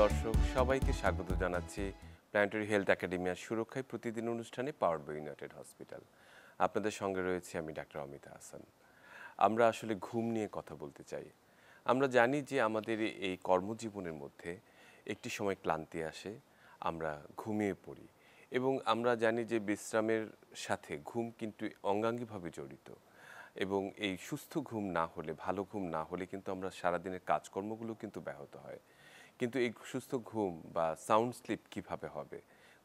দর্শক সবাইকে স্বাগত জানাচ্ছি প্ল্যান্টারি হেলথ একাডেমিয়ার সুরক্ষায় প্রতিদিন অনুষ্ঠানে পাওয়ার বাই ইউনাইটেড হসপিটাল আপনাদের সঙ্গে রয়েছে আমি ডাক্তার অমিতা হাসান আমরা আসলে ঘুম নিয়ে কথা বলতে চাই আমরা জানি যে আমাদের এই কর্মজীবনের মধ্যে একটি সময় ক্লান্তি আসে আমরা ঘুমিয়ে পড়ি এবং আমরা জানি যে বিশ্রামের সাথে ঘুম কিন্তু অঙ্গাঙ্গিভাবে জড়িত এবং এই সুস্থ ঘুম না হলে ভালো ঘুম না হলে কিন্তু আমরা সারাদিনের কাজকর্মগুলো কিন্তু ব্যাহত হয় কিন্তু এই সুস্থ ঘুম বা সাউন্ড স্লিপ কিভাবে হবে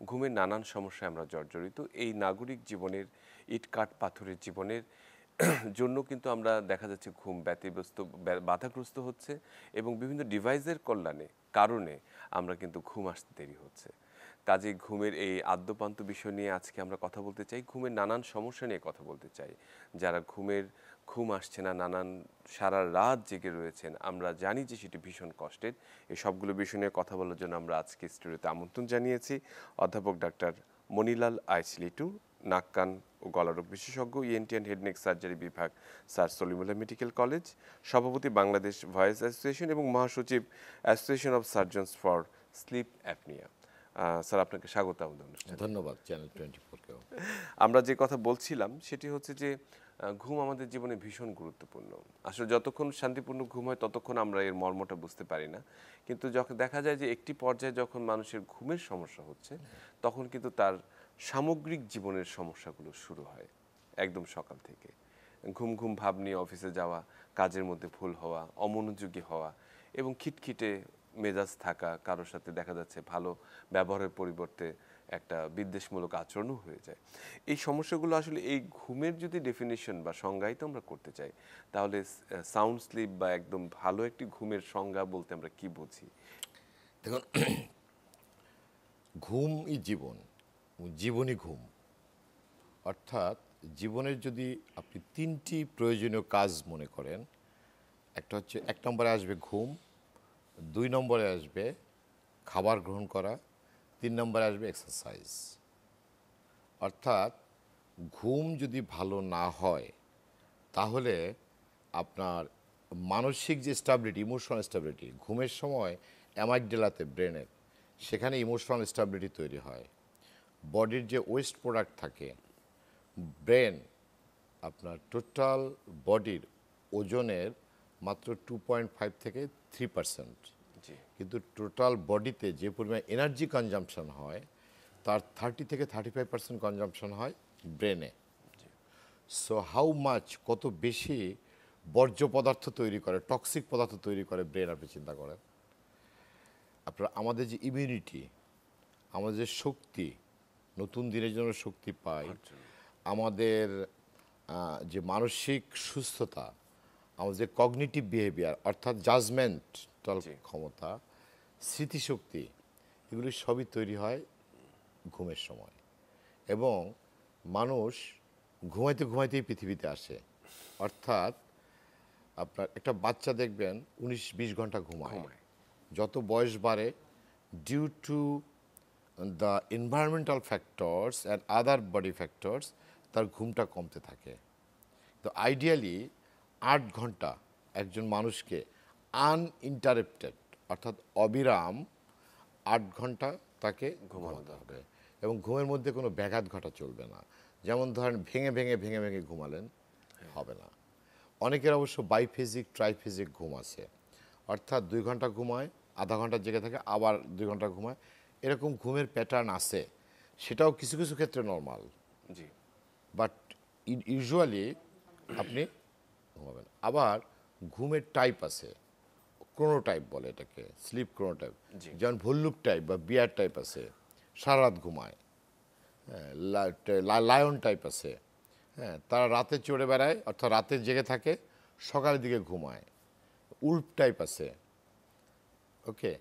ঘুমের নানান সমস্যায় আমরা জর্জরিত এই নাগরিক জীবনের ইট কাট পাথরের জীবনের জন্য কিন্তু আমরা দেখা যাচ্ছে ঘুম ব্যতিব্যস্ত বাধাগ্রস্ত হচ্ছে এবং বিভিন্ন ডিভাইসের কল্যাণে কারণে আমরা কিন্তু ঘুম আসতে দেরি হচ্ছে কাজে ঘুমের এই আদ্যপান্ত বিষয় নিয়ে আজকে আমরা কথা বলতে চাই ঘুমের নানান সমস্যা নিয়ে কথা বলতে চাই যারা ঘুমের ঘুম আসছে না নানান সারা রাত জেগে রয়েছেন আমরা জানি যে সেটি ভীষণ কষ্টের এই সবগুলো বিষয় নিয়ে কথা বলার জন্য আমরা আজকে স্টুডিওতে আমন্ত্রণ জানিয়েছি অধ্যাপক ডাক্তার মনিলাল আইসলিটু নাক কান ও গলারোগ বিশেষজ্ঞ ইএনটি অ্যান্ড হেডনেক সার্জারি বিভাগ স্যার সলিমুল্লাহ মেডিকেল কলেজ সভাপতি বাংলাদেশ ভয়েস অ্যাসোসিয়েশন এবং মহাসচিব association of surgeons for sleep apnea sir আপনাকে স্বাগত আমাদের অনুষ্ঠানে ধন্যবাদ চ্যানেল টোয়েন্টি ফোরকে আমরা যে কথা বলছিলাম সেটি হচ্ছে যে ঘুম আমাদের জীবনে ভীষণ গুরুত্বপূর্ণ আসলে যতক্ষণ শান্তিপূর্ণ ঘুম হয় ততক্ষণ আমরা এর মর্মটা বুঝতে পারি না কিন্তু যখন দেখা যায় যে একটি পর্যায়ে যখন মানুষের ঘুমের সমস্যা হচ্ছে তখন কিন্তু তার সামগ্রিক জীবনের সমস্যাগুলো শুরু হয় একদম সকাল থেকে ঘুম ঘুম ভাব নিয়ে অফিসে যাওয়া কাজের মধ্যে ভুল হওয়া অমনোযোগী হওয়া এবং খিটখিটে মেজাজ থাকা কারোর সাথে দেখা যাচ্ছে ভালো ব্যবহারের পরিবর্তে একটা বিদ্বেষমূলক আচরণও হয়ে যায় এই সমস্যাগুলো আসলে এই ঘুমের যদি ডেফিনেশন বা সংজ্ঞায়িত আমরা করতে চাই তাহলে সাউন্ড স্লিপ বা একদম ভালো একটি ঘুমের সংজ্ঞা বলতে আমরা কি বুঝি দেখুন ঘুম ই জীবন জীবনই ঘুম অর্থাৎ জীবনের যদি আপনি তিনটি প্রয়োজনীয় কাজ মনে করেন একটা হচ্ছে এক নম্বরে আসবে ঘুম দুই নম্বরে আসবে খাবার গ্রহণ করা তিন নম্বর আসবে এক্সারসাইজ অর্থাৎ ঘুম যদি ভালো না হয় তাহলে আপনার মানসিক যে স্টাবিলিটি ইমোশনাল স্টাবিলিটি ঘুমের সময় অ্যামাইডেলাতে ব্রেনের সেখানে ইমোশনাল স্টাবিলিটি তৈরি হয় বডির যে ওয়েস্ট প্রোডাক্ট থাকে ব্রেন আপনার টোটাল বডির ওজনের মাত্র টু পয়েন্ট ফাইভ থেকে থ্রি পার্সেন্ট কিন্তু টোটাল বডিতে যে পরিমাণ এনার্জি কনজামশন হয় তার থার্টি থেকে থার্টি ফাইভ পার্সেন্ট কনজামশন হয় ব্রেনে সো হাউ মাচ কত বেশি বর্জ্য পদার্থ তৈরি করে টক্সিক পদার্থ তৈরি করে ব্রেন আপনি চিন্তা করেন আপনার আমাদের যে ইমিউনিটি আমাদের যে শক্তি নতুন দিনের জন্য শক্তি পাই আচ্ছা। আমাদের যে মানসিক সুস্থতা আমাদের যে কগনিটিভ বিহেভিয়ার অর্থাৎ জাজমেন্টাল ক্ষমতা স্মৃতিশক্তি এগুলি সবই তৈরি হয় ঘুমের সময় এবং মানুষ ঘুমাইতে ঘুমাইতেই পৃথিবীতে আসে অর্থাৎ আপনার একটা বাচ্চা দেখবেন উনিশ বিশ ঘন্টা ঘুমায় যত বয়স বাড়ে due to the environmental factors and other body factors তার ঘুমটা কমতে থাকে তো আইডিয়ালি আট ঘন্টা একজন মানুষকে আনইন্টারেপ্টেড অর্থাৎ অবিরাম আট ঘন্টা তাকে ঘুমাতে হবে এবং ঘুমের মধ্যে কোনো ব্যাঘাত ঘটা চলবে না যেমন ধরেন ভেঙে ভেঙে ভেঙে ভেঙে ঘুমালেন হ্যাঁ। হবে না অনেকের অবশ্য বাইফেজিক ট্রাইফেজিক ঘুম আছে অর্থাৎ দুই ঘন্টা ঘুমায় আধা ঘন্টা জেগে থাকে আবার দুই ঘন্টা ঘুমায় এরকম ঘুমের প্যাটার্ন আছে সেটাও কিছু কিছু ক্ষেত্রে নর্মাল জি বাট ইউজুয়ালি আপনি ঘুমাবেন আবার ঘুমের টাইপ আছে ক্রোনোটাইপ বলে এটাকে স্লিপ ক্রোনোটাইপ যেমন ভল্লুক টাইপ বা বিয়ার টাইপ আছে সারা রাত ঘুমায় হ্যাঁ, লায়ন টাইপ আছে হ্যাঁ তারা রাতে চড়ে বেড়ায় অর্থাৎ রাতে জেগে থাকে সকালের দিকে ঘুমায় উল্প টাইপ আছে ওকে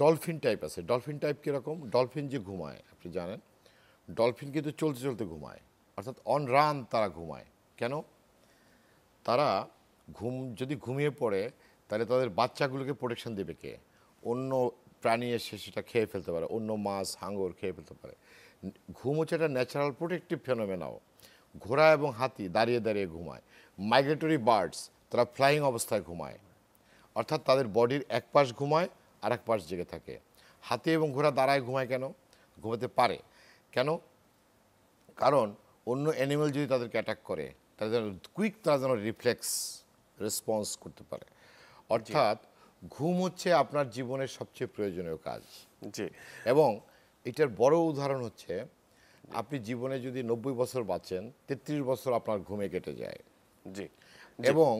ডলফিন টাইপ আছে ডলফিন টাইপ কীরকম ডলফিন যে ঘুমায় আপনি জানেন ডলফিন কিন্তু চলতে চলতে ঘুমায় অর্থাৎ অন রান তারা ঘুমায় কেন তারা ঘুম যদি ঘুমিয়ে পড়ে তাহলে তাদের বাচ্চাগুলোকে প্রোটেকশন দেবে কে অন্য প্রাণী এসে সেটা খেয়ে ফেলতে পারে অন্য মাছ হাঙ্গর খেয়ে ফেলতে পারে ঘুম হচ্ছে একটা ন্যাচারাল প্রোটেকটিভ ফেনোমেনাও ঘোড়া এবং হাতি দাঁড়িয়ে দাঁড়িয়ে ঘুমায় মাইগ্রেটরি বার্ডস তারা ফ্লাইং অবস্থায় ঘুমায় অর্থাৎ তাদের বডির এক পাশ ঘুমায় আর এক পাশ জেগে থাকে হাতি এবং ঘোড়া দাঁড়ায় ঘুমায় কেন ঘুমাতে পারে কেন কারণ অন্য অ্যানিমেল যদি তাদেরকে অ্যাটাক করে তাদের কুইক তারা যেন রিফ্লেক্স রেসপন্স করতে পারে অর্থাৎ ঘুম হচ্ছে আপনার জীবনের সবচেয়ে প্রয়োজনীয় কাজ জি এবং এটার বড় উদাহরণ হচ্ছে আপনি জীবনে যদি নব্বই বছর বাঁচেন তেত্রিশ বছর আপনার ঘুমে কেটে যায় জি এবং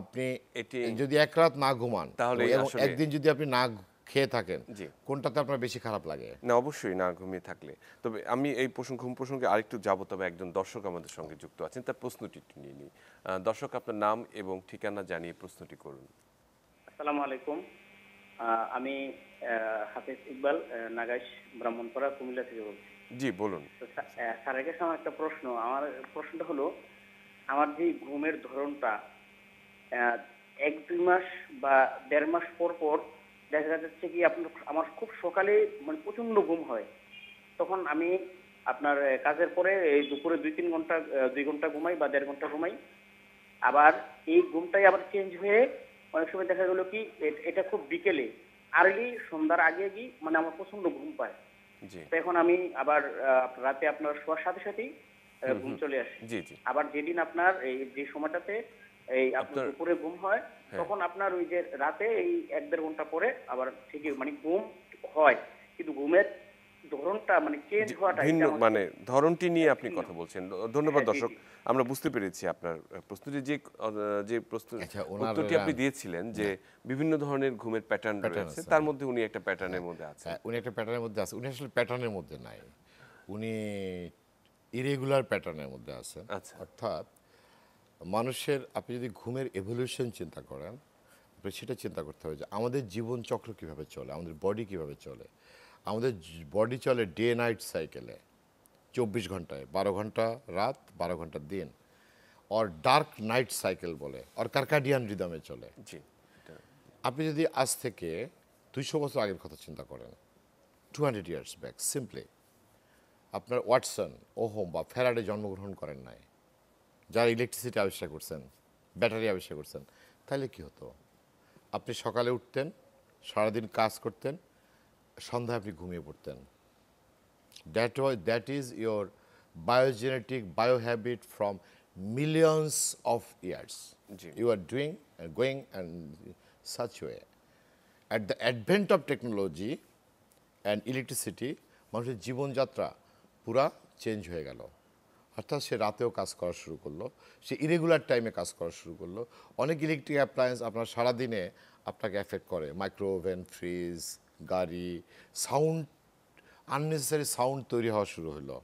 আপনি এটি যদি এক রাত না ঘুমান তাহলে একদিন যদি আপনি না খেয়ে থাকেন জি কোনটাতে আপনার বেশি খারাপ লাগে না অবশ্যই না ঘুমিয়ে থাকলে তবে আমি এই প্রসঙ্গ ঘুম প্রসঙ্গে আরেকটু যাব তবে একজন দর্শক আমাদের সঙ্গে যুক্ত আছেন তার প্রশ্নটি নিয়ে নিই দর্শক আপনার নাম এবং ঠিকানা জানিয়ে প্রশ্নটি করুন আসসালামু আলাইকুম আমি হাফিজ ইকবাল নাগাইশ ব্রাহ্মণপাড়া কুমিল্লা থেকে বলছি জি বলুন স্যার কাছে আমার একটা প্রশ্ন আমার প্রশ্নটা হলো আমার যে ঘুমের ধরনটা এক দুই মাস বা দেড় মাস পর পর দেখা যাচ্ছে কি আপনার আমার খুব সকালে মানে প্রচন্ড ঘুম হয় তখন আমি আপনার কাজের পরে এই দুপুরে দুই তিন ঘন্টা দুই ঘন্টা ঘুমাই বা দেড় ঘন্টা ঘুমাই আবার এই ঘুমটাই আবার চেঞ্জ হয়ে অনেক সময় দেখা গেলো কি এটা খুব বিকেলে আর্লি সন্ধ্যার আগে আগে মানে আমার প্রচন্ড ঘুম পায় এখন আমি আবার রাতে আপনার শোয়ার সাথে সাথেই ঘুম চলে আসে আবার যেদিন আপনার এই যে সময়টাতে এই আপনার দুপুরে ঘুম হয় হ্যাঁ। তখন আপনার ওই যে রাতে এই এক দেড় ঘন্টা পরে আবার ঠিকই মানে ঘুম হয় কিন্তু ঘুমের মানে, মানে ধরনটি নিয়ে হ্যাঁ, আপনি কথা বলছেন ধন্যবাদ হ্যাঁ, দর্শক আমরা বুঝতে পেরেছি আপনার যে যে আচ্ছা, উত্তরটি আপনি দিয়েছিলেন যে বিভিন্ন ধরনের ঘুমের প্যাটার্ন রয়েছে তার মধ্যে উনি একটা প্যাটার্নের মধ্যে আছে উনি একটা প্যাটার্নের মধ্যে আছে উনি আসলে প্যাটার্নের মধ্যে নাই উনি ইরেগুলার প্যাটার্নের মধ্যে আছে আচ্ছা। অর্থাৎ মানুষের আপনি যদি ঘুমের এভলিউশন চিন্তা করেন সেটা চিন্তা করতে হবে যে আমাদের জীবন চক্র কীভাবে চলে আমাদের বডি কীভাবে চলে আমাদের বডি চলে ডে নাইট সাইকেলে চব্বিশ ঘন্টায় বারো ঘন্টা রাত বারো ঘন্টা দিন অর ডার্ক নাইট সাইকেল বলে অর কার্কাডিয়ান রিদমে চলে জি আপনি যদি আজ থেকে দুইশো বছর আগের কথা চিন্তা করেন two hundred years back simply আপনার ওয়াটসন ওহোম বা ফেরাডে জন্মগ্রহণ করেন নাই যারা ইলেকট্রিসিটি আবিষ্কার করছেন ব্যাটারি আবিষ্কার করছেন তাহলে কি হতো আপনি সকালে উঠতেন সারাদিন কাজ করতেন সন্ধ্যায় আপনি ঘুমিয়ে পড়তেন that why that is your biogenetic bio habit from millions of years you are doing going and such way at the advent of technology and electricity মানুষের জীবনযাত্রা পুরা চেঞ্জ হয়ে গেল অর্থাৎ সে রাতেও কাজ করা শুরু করলো সে ইরেগুলার টাইমে কাজ করা শুরু করলো অনেক ইলেকট্রিক অ্যাপ্লায়েন্স আপনার সারাদিনে আপনাকে অ্যাফেক্ট করে মাইক্রো ওভেন ফ্রিজ গাড়ি সাউন্ড আননেসেসারি সাউন্ড তৈরি হওয়া শুরু হলো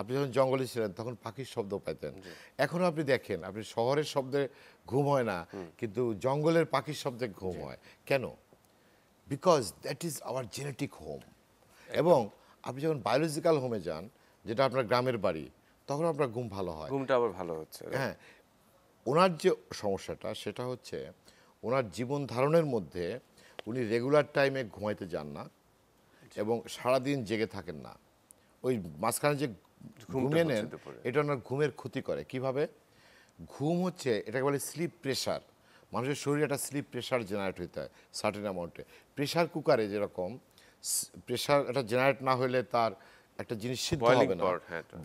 আপনি যখন জঙ্গলে ছিলেন তখন পাখির শব্দ পাইতেন এখনও আপনি দেখেন আপনি শহরের শব্দে ঘুম হয় না কিন্তু জঙ্গলের পাখির শব্দে ঘুম হয় কেন because that is our genetic home এবং আপনি যখন বায়োলজিক্যাল হোমে যান যেটা আপনার গ্রামের বাড়ি তখন আপনার ঘুম ভালো হয় ঘুমটা আবার ভালো হচ্ছে হ্যাঁ ওনার যে সমস্যাটা সেটা হচ্ছে ওনার জীবন ধারণের মধ্যে উনি রেগুলার টাইমে ঘুমাইতে যান না আচ্ছা। এবং সারাদিন জেগে থাকেন না ওই মাঝখানে যে ঘুমিয়ে নেন এটা ওনার ঘুমের ক্ষতি করে কিভাবে ঘুম হচ্ছে এটাকে বলে স্লিপ প্রেশার মানুষের শরীরে একটা স্লিপ প্রেশার জেনারেট হইতে হয় সার্টেন অ্যামাউন্টে প্রেশার কুকারে যেরকম প্রেশার এটা জেনারেট না হলে তার একটা জিনিস সিদ্ধ হবে না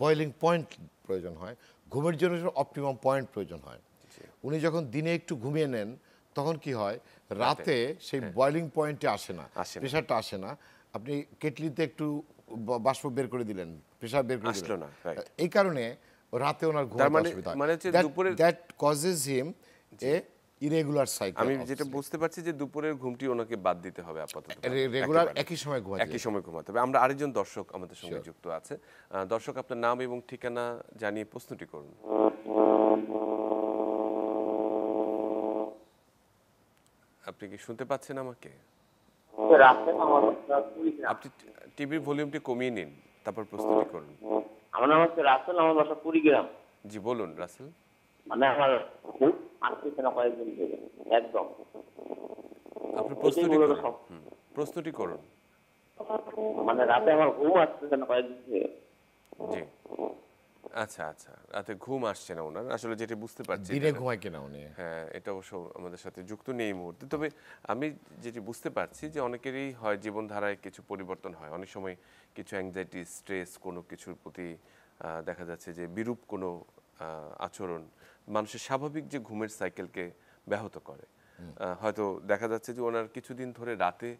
বয়লিং হ্যাঁ, পয়েন্ট প্রয়োজন হয় ঘুমের জন্য অপটিমাম পয়েন্ট প্রয়োজন হয় উনি যখন দিনে একটু ঘুমিয়ে নেন তখন কি হয় রাতে সেই বয়লিং হ্যাঁ। পয়েন্টে আসে না প্রেশারটা আসে না আপনি কেটলিতে একটু বাষ্প বের করে দিলেন প্রেশার বের করে দিলেন এই কারণে রাতে ওনার ঘুম মানে- অসুবিধা মানে that causes him a irregular cycle আমি যেটা বুঝতে পারছি যে দুপুরের ঘুমটি ওনাকে বাদ দিতে হবে আপাতত রেগুলার একই সময় ঘুমাতে একই সময় ঘুমাতে হবে আমরা আরেকজন দর্শক আমাদের সঙ্গে যুক্ত আছে দর্শক আপনার নাম এবং ঠিকানা জানিয়ে প্রশ্নটি করুন আপনি কি শুনতে পাচ্ছেন আমাকে আপনি টিভির ভলিউমটি কমিয়ে নিন তারপর প্রস্তুতি করুন আমার নাম হচ্ছে রাসেল আমার বাসা কুড়িগ্রাম জি বলুন রাসেল মানে আমার খুব আসতেছে না কয়েকদিন ধরে একদম আপনি প্রস্তুতি প্রস্তুতি করুন মানে রাতে আমার ঘুম আসতেছে না কয়েকদিন ধরে জি আচ্ছা আচ্ছা রাতে ঘুম আসছে না ওনার আসলে যেটা বুঝতে পারছি দিনে ঘুমায় কিনা উনি হ্যাঁ এটা অবশ্য আমাদের সাথে যুক্ত নেই মুহূর্তে তবে আমি যেটি বুঝতে পারছি যে অনেকেরই হয় জীবনধারায় কিছু পরিবর্তন হয় অনেক সময় কিছু অ্যাংজাইটি স্ট্রেস কোনো কিছুর প্রতি দেখা যাচ্ছে যে বিরূপ কোনো আচরণ মানুষের স্বাভাবিক যে ঘুমের সাইকেলকে ব্যাহত করে হয়তো দেখা যাচ্ছে যে ওনার কিছুদিন ধরে রাতে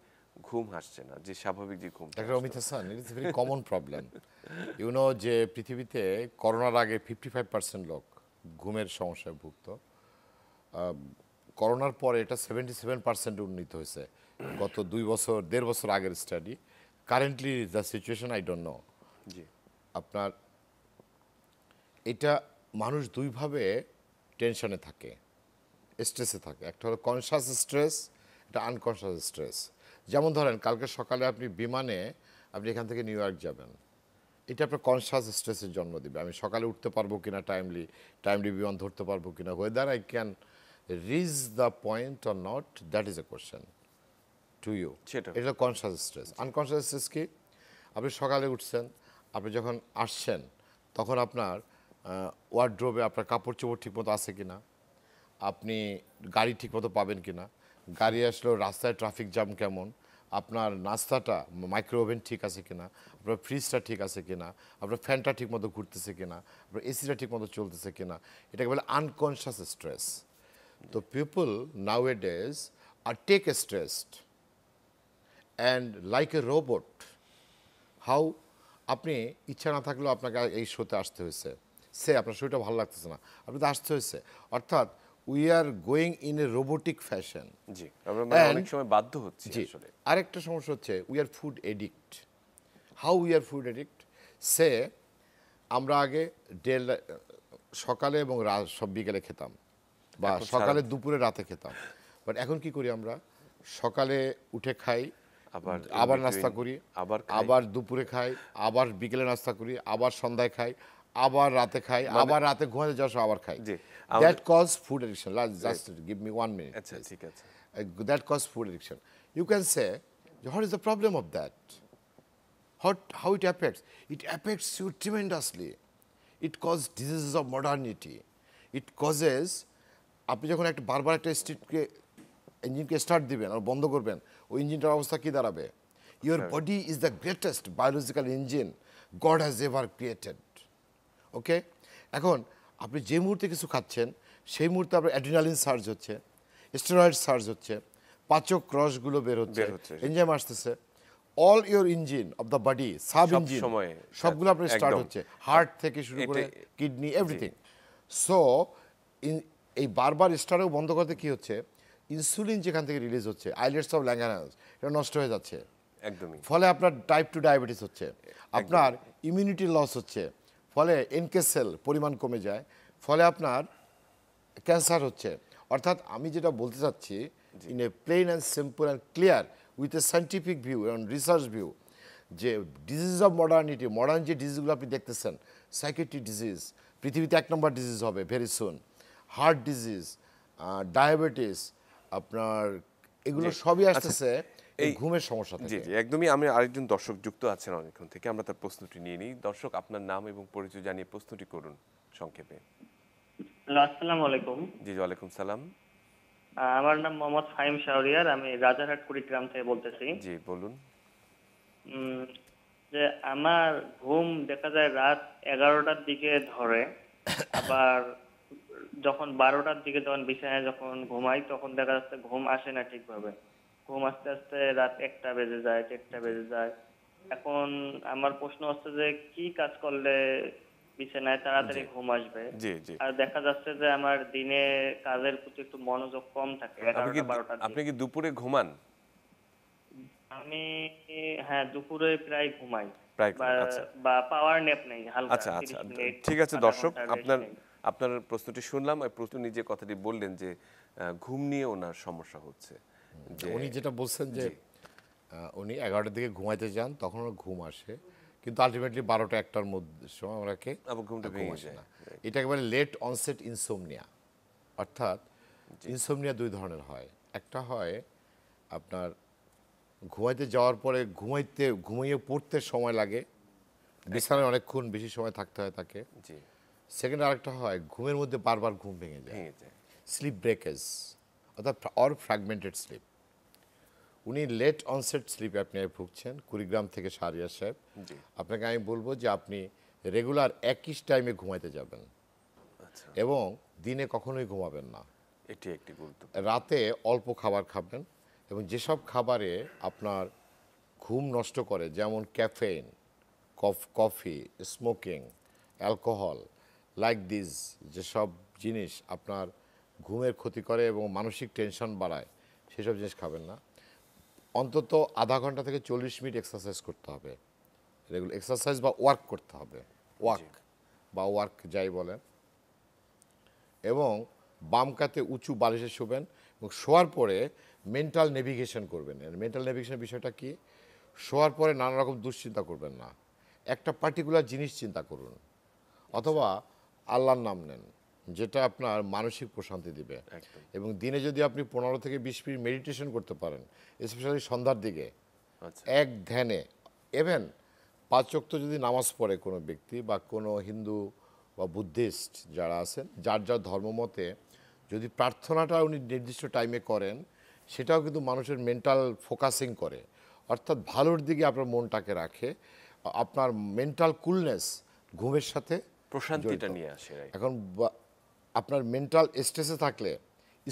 ঘুম আসছে না যে স্বাভাবিক যে ঘুম doctor Amit Hasan it is very common problem you know যে পৃথিবীতে করোনার আগে ফিফটি ফাইভ পার্সেন্ট লোক ঘুমের সমস্যায় ভুগত করোনার পরে এটা সেভেন্টি সেভেন পার্সেন্ট উন্নীত হয়েছে গত দুই বছর দেড় বছর আগের study currently the situation I don't know জি আপনার এটা মানুষ দুইভাবে টেনশনে থাকে স্ট্রেসে থাকে একটা হলো কনসাস স্ট্রেস একটা আনকনসাস স্ট্রেস যেমন ধরেন কালকে সকালে আপনি বিমানে আপনি এখান থেকে নিউ ইয়র্ক যাবেন এটা আপনার কনসাস স্ট্রেসের জন্ম দেবে আমি সকালে উঠতে পারবো কিনা টাইমলি টাইমলি বিমান ধরতে পারবো কিনা whether I can reach the point or not that is a question to you সেটা এটা কনসাস স্ট্রেস আনকনসাস স্ট্রেস কি আপনি সকালে উঠছেন আপনি যখন আসছেন তখন আপনার ওয়ার্ড্রোবে আপনার কাপড় চোপড় ঠিকমতো আছে কি না আপনি গাড়ি ঠিকমতো পাবেন কি না গাড়ি আসলেও রাস্তায় ট্রাফিক জ্যাম কেমন আপনার নাস্তাটা মাইক্রোওভেন ঠিক আছে কিনা আপনার ফ্রিজটা ঠিক আছে কিনা আপনার ফ্যানটা ঠিকমতো ঘুরতেছে কিনা আপনার এসিটা ঠিকমতো চলতেছে কিনা এটাকে বলে আনকনশিয়াস স্ট্রেস তো people nowadays are take a stressed and like a robot how আপনি ইচ্ছা না থাকলেও আপনাকে এই শোতে আসতে হয়েছে সে আপনার শরীরটা ভালো লাগতেছে না আপনি তো আসতে হয়েছে অর্থাৎ we are going in a robotic fashion জি মানে অনেক সময় বাধ্য হচ্ছে আরেকটা সমস্যা হচ্ছে we are food addict how we are food addict say আমরা আগে ডেল সকালে এবং রাত সব বিকেলে খেতাম বা সকালে দুপুরে রাতে খেতাম বাট এখন কি করি আমরা সকালে উঠে খাই আবার আবার নাস্তা করি আবার আবার দুপুরে খাই আবার বিকেলে নাস্তা করি আবার সন্ধ্যায় খাই আবার রাতে খাই মানে আবার রাতে ঘুমাতে যাওয়ার সময় আবার খাই that cause food addiction just give me one minute আচ্ছা ঠিক আছে that cause food addiction you can say what is the problem of that what how it affects it affects you tremendously it cause diseases of modernity it causes আপনি যখন একটা বারবার একটা স্ট্রিটকে ইঞ্জিনকে start দিবেন আর বন্ধ করবেন ওই ইঞ্জিনটার অবস্থা কী দাঁড়াবে your body is the greatest biological engine God has ever created okay এখন আপনি যে মুহূর্তে কিছু খাচ্ছেন সেই মুহূর্তে আপনার অ্যাডিনালিন সার্জ হচ্ছে স্টেরয়েড সার্জ হচ্ছে পাচক ক্রসগুলো বের হচ্ছে এনজাইম আসতেছে all your engine of the body sub engine সবগুলো আপনার স্টার্ট হচ্ছে হার্ট থেকে শুরু করে কিডনি এভরিথিং সো এই বারবার স্টারও বন্ধ করতে কি হচ্ছে ইনসুলিন যেখান থেকে রিলিজ হচ্ছে আইলেটস অফ ল্যাঙ্গানাস এটা নষ্ট হয়ে যাচ্ছে একদমই ফলে আপনার টাইপ টু ডায়াবেটিস হচ্ছে আপনার ইমিউনিটি লস হচ্ছে ফলে এনকে সেল পরিমাণ কমে যায় ফলে আপনার ক্যান্সার হচ্ছে অর্থাৎ আমি যেটা বলতে চাচ্ছি in a plain and simple and clear with a scientific view and research view যে ডিজিজ অফ মডার্নিটি মডার্ন যে ডিজিজগুলো আপনি দেখতেছেন সাইকেট্রি ডিজিজ পৃথিবীতে এক নম্বর ডিজিজ হবে very soon heart disease diabetes আপনার এগুলো সবই আচ্ছা। আসতেছে এই ঘুমের সমস্যা জি জি একদমই আমি আরেকজন দর্শক যুক্ত আছেন অনেকক্ষণ থেকে আমরা তার প্রশ্নটি নিয়ে নিই দর্শক আপনার নাম এবং পরিচয় জানিয়ে প্রশ্নটি করুন সংক্ষেপে আসসালামু আলাইকুম জি ওয়ালাইকুম সালাম আমার নাম মোহাম্মদ ফাহিম শাহরিয়ার আমি রাজারহাট কুড়িগ্রাম থেকে বলতেছি জি বলুন যে আমার ঘুম দেখা যায় রাত এগারোটার দিকে ধরে আবার যখন বারোটার দিকে যখন বিছানায় যখন ঘুমাই তখন দেখা যাচ্ছে ঘুম আসে না ঠিকভাবে ঘুম আস্তে আস্তে রাত একটা বেজে যায় দেড়টা বেজে যায় এখন আমার প্রশ্ন হচ্ছে যে কি কাজ করলে বিছানায় তাড়াতাড়ি ঘুম আসবে আর দেখা যাচ্ছে যে আমার দিনে কাজের প্রতি একটু মনোযোগ কম থাকে আপনি কি দুপুরে ঘুমান আমি হ্যাঁ দুপুরে প্রায় ঘুমাই আচ্ছা। আচ্ছা, আচ্ছা। ঠিক আছে দর্শক আপনার আপনার প্রশ্নটি শুনলাম প্রশ্ন নিজে কথাটি বললেন যে ঘুম নিয়ে ওনার সমস্যা হচ্ছে উনি যেটা বলছেন যে উনি এগারোটার দিকে ঘুমাইতে যান তখন ওনার ঘুম আসে কিন্তু আলটিমেটলি বারোটা একটার মধ্যে সময় ওনাকে ঘুম আসে না এটা একেবারে লেট অনসেট ইনসোমনিয়া অর্থাৎ ইনসোমনিয়া দুই ধরনের হয় একটা হয় আপনার ঘুমাইতে যাওয়ার পরে ঘুমাইতে ঘুমাইয়ে পড়তে সময় লাগে বিছানায় অনেকক্ষণ বেশি সময় থাকতে হয় তাকে সেকেন্ড আরেকটা হয় ঘুমের মধ্যে বারবার ঘুম ভেঙে যায় স্লিপ ব্রেকেজ অর্থাৎ অর ফ্র্যাগমেন্টেড স্লিপ উনি লেট অনসেট স্লিপ আপনি ভুগছেন কুড়িগ্রাম থেকে সারিয়া সাহেব আপনাকে আমি বলবো যে আপনি রেগুলার একই টাইমে ঘুমাইতে যাবেন আচ্ছা। এবং দিনে কখনোই ঘুমাবেন না এটি একটি গুরুত্ব রাতে অল্প খাবার খাবেন এবং যেসব খাবারে আপনার ঘুম নষ্ট করে যেমন ক্যাফেইন কফ coffee smoking alcohol like this যেসব জিনিস আপনার ঘুমের ক্ষতি করে এবং মানসিক টেনশন বাড়ায় সেসব জিনিস খাবেন না অন্তত আধা ঘন্টা থেকে চল্লিশ মিনিট এক্সারসাইজ করতে হবে রেগুলার এক্সারসাইজ বা ওয়ার্ক করতে হবে ওয়ার্ক বা ওয়ার্ক যাই বলেন এবং বাম কাতে উঁচু বালিশে শোবেন এবং শোয়ার পরে মেন্টাল নেভিগেশন করবেন মেন্টাল নেভিগেশনের বিষয়টা কি শোয়ার পরে নানা রকম দুশ্চিন্তা করবেন না একটা পার্টিকুলার জিনিস চিন্তা করুন অথবা আল্লাহর নাম নেন যেটা আপনার মানসিক প্রশান্তি দিবে এবং দিনে যদি আপনি পনেরো থেকে বিশ মিনিট মেডিটেশন করতে পারেন স্পেশালি সন্ধ্যার দিকে আচ্ছা। এক ধ্যানে এভেন পাঁচক্ত যদি নামাজ পড়ে কোনো ব্যক্তি বা কোনো হিন্দু বা বুদ্ধিস্ট যারা আছেন যার যার ধর্মমতে যদি প্রার্থনাটা উনি নির্দিষ্ট টাইমে করেন সেটাও কিন্তু মানুষের মেন্টাল ফোকাসিং করে অর্থাৎ ভালোর দিকে আপনার মনটাকে রাখে আপনার মেন্টাল কুলনেস ঘুমের সাথে প্রশান্তিটা নিয়ে আসে এখন আপনার মেন্টাল স্ট্রেসে থাকলে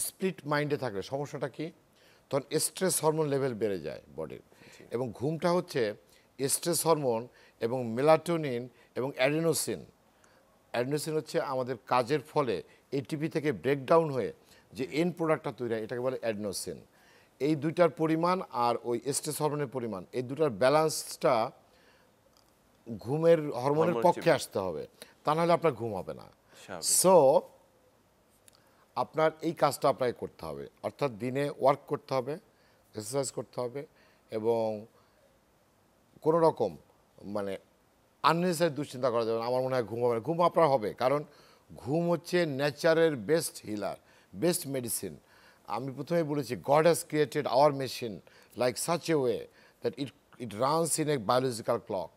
স্প্লিট মাইন্ডে থাকলে সমস্যাটা কি তখন স্ট্রেস হরমোন লেভেল বেড়ে যায় বডির এবং ঘুমটা হচ্ছে স্ট্রেস হরমোন এবং মেলাটোনিন এবং অ্যাডিনোসিন অ্যাডিনোসিন হচ্ছে আমাদের কাজের ফলে এটিপি থেকে ব্রেকডাউন হয়ে যে এন প্রোডাক্টটা তৈরি হয় এটাকে বলে অ্যাডিনোসিন এই দুইটার পরিমাণ আর ওই স্ট্রেস হরমোনের পরিমাণ এই দুটার ব্যালান্সটা ঘুমের হরমোনের পক্ষে আসতে হবে তা নাহলে আপনার ঘুম হবে না সো আপনার এই কাজটা আপনাকে করতে হবে অর্থাৎ দিনে ওয়ার্ক করতে হবে এক্সারসাইজ করতে হবে এবং কোনো রকম মানে আননেসারি দুশ্চিন্তা করা যাবে আমার মনে হয় ঘুম হবে ঘুম আপনার হবে কারণ ঘুম হচ্ছে নেচারের বেস্ট হিলার বেস্ট মেডিসিন আমি প্রথমে বলেছি God has created our machine like such a way that it it runs in a biological clock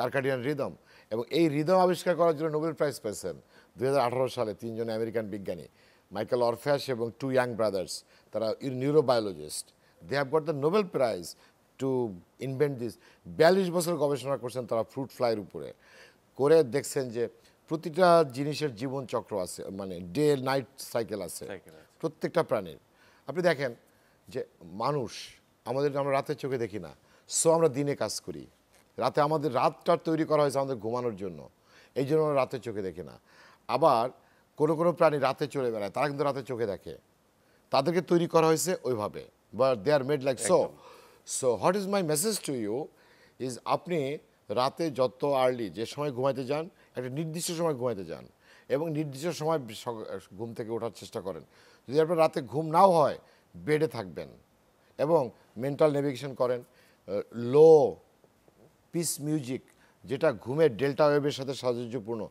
circadian rhythm এবং এই রিদম আবিষ্কার করার জন্য নোবেল প্রাইজ পেয়েছেন দু সালে তিনজন আমেরিকান বিজ্ঞানী মাইকেল অরফ্যাস এবং টু ইয়াং ব্রাদার্স তারা neurobiologist they have got the Nobel prize to invent this বিয়াল্লিশ বছর গবেষণা করছেন তারা ফ্রুট ফ্লাইয়ের উপরে করে দেখছেন যে প্রতিটা জিনিসের জীবন চক্র আছে মানে ডে নাইট সাইকেল আছে প্রত্যেকটা প্রাণীর আপনি দেখেন যে মানুষ আমাদের আমরা রাতের চোখে দেখি না সো আমরা দিনে কাজ করি রাতে আমাদের রাতটা তৈরি করা হয়েছে আমাদের ঘুমানোর জন্য এই জন্য আমরা রাতের চোখে দেখি না আবার কোনো কোনো প্রাণী রাতে চলে বেড়ায় তারা কিন্তু রাতে চোখে দেখে তাদেরকে তৈরি করা হয়েছে ওইভাবে but they are made like so so what is my message to you is আপনি রাতে যত আর্লি যে সময় ঘুমাইতে যান একটা নির্দিষ্ট সময় ঘুমাইতে যান এবং নির্দিষ্ট সময় ঘুম থেকে ওঠার চেষ্টা করেন যদি আপনার রাতে ঘুম নাও হয় বেডে থাকবেন এবং মেন্টাল নেভিগেশন করেন লো পিস মিউজিক যেটা ঘুমের ডেল্টা ওয়েভের সাথে সাহায্যপূর্ণ